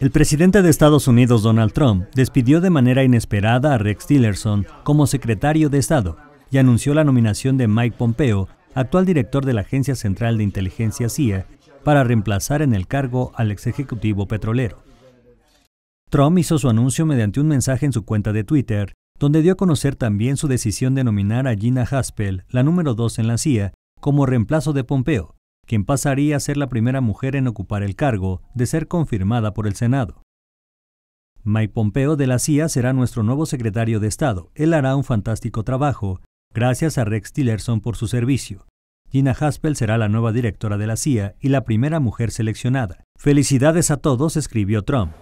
El presidente de Estados Unidos, Donald Trump, despidió de manera inesperada a Rex Tillerson como secretario de Estado y anunció la nominación de Mike Pompeo, actual director de la Agencia Central de Inteligencia CIA, para reemplazar en el cargo al ex ejecutivo petrolero. Trump hizo su anuncio mediante un mensaje en su cuenta de Twitter, donde dio a conocer también su decisión de nominar a Gina Haspel, la número 2 en la CIA, como reemplazo de Pompeo, quien pasaría a ser la primera mujer en ocupar el cargo de ser confirmada por el Senado. Mike Pompeo de la CIA será nuestro nuevo secretario de Estado. Él hará un fantástico trabajo, gracias a Rex Tillerson por su servicio. Gina Haspel será la nueva directora de la CIA y la primera mujer seleccionada. Felicidades a todos, escribió Trump.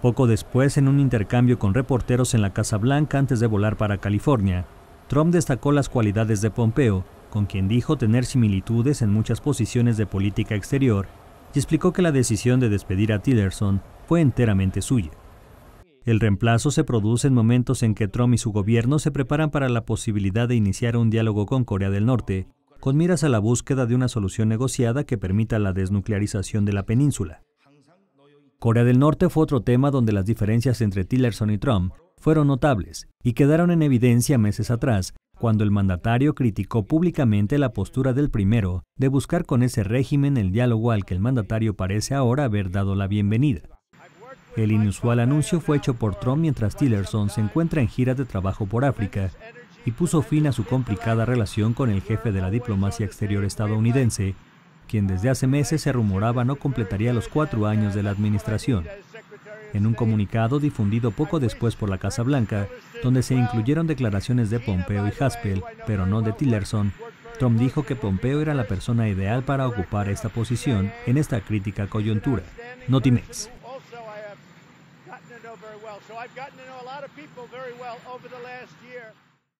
Poco después, en un intercambio con reporteros en la Casa Blanca antes de volar para California, Trump destacó las cualidades de Pompeo con quien dijo tener similitudes en muchas posiciones de política exterior, y explicó que la decisión de despedir a Tillerson fue enteramente suya. El reemplazo se produce en momentos en que Trump y su gobierno se preparan para la posibilidad de iniciar un diálogo con Corea del Norte, con miras a la búsqueda de una solución negociada que permita la desnuclearización de la península. Corea del Norte fue otro tema donde las diferencias entre Tillerson y Trump fueron notables y quedaron en evidencia meses atrás cuando el mandatario criticó públicamente la postura del primero de buscar con ese régimen el diálogo al que el mandatario parece ahora haber dado la bienvenida. El inusual anuncio fue hecho por Trump mientras Tillerson se encuentra en gira de trabajo por África y puso fin a su complicada relación con el jefe de la diplomacia exterior estadounidense, quien desde hace meses se rumoraba no completaría los cuatro años de la administración en un comunicado difundido poco después por la Casa Blanca, donde se incluyeron declaraciones de Pompeo y Haspel, pero no de Tillerson, Trump dijo que Pompeo era la persona ideal para ocupar esta posición en esta crítica coyuntura. Notimex.